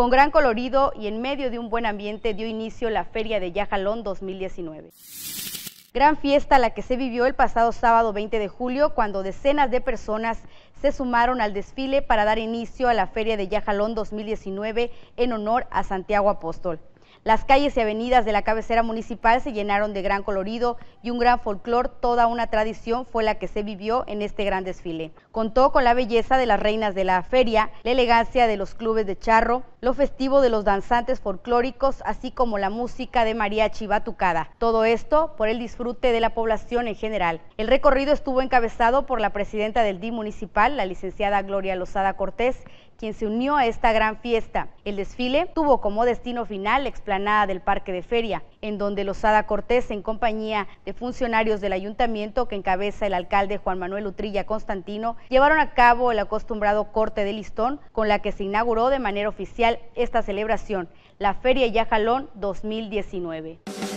Con gran colorido y en medio de un buen ambiente dio inicio la Feria de Yajalón 2019. Gran fiesta la que se vivió el pasado sábado 20 de julio cuando decenas de personas se sumaron al desfile para dar inicio a la Feria de Yajalón 2019 en honor a Santiago Apóstol. Las calles y avenidas de la cabecera municipal se llenaron de gran colorido y un gran folclor, toda una tradición fue la que se vivió en este gran desfile. Contó con la belleza de las reinas de la feria, la elegancia de los clubes de charro, lo festivo de los danzantes folclóricos, así como la música de María Chivatucada. Todo esto por el disfrute de la población en general. El recorrido estuvo encabezado por la presidenta del DI municipal, la licenciada Gloria Lozada Cortés, quien se unió a esta gran fiesta. El desfile tuvo como destino final la explanada del Parque de Feria, en donde Lozada Cortés, en compañía de funcionarios del ayuntamiento que encabeza el alcalde Juan Manuel Utrilla Constantino, llevaron a cabo el acostumbrado corte de listón con la que se inauguró de manera oficial esta celebración, la Feria Yajalón 2019.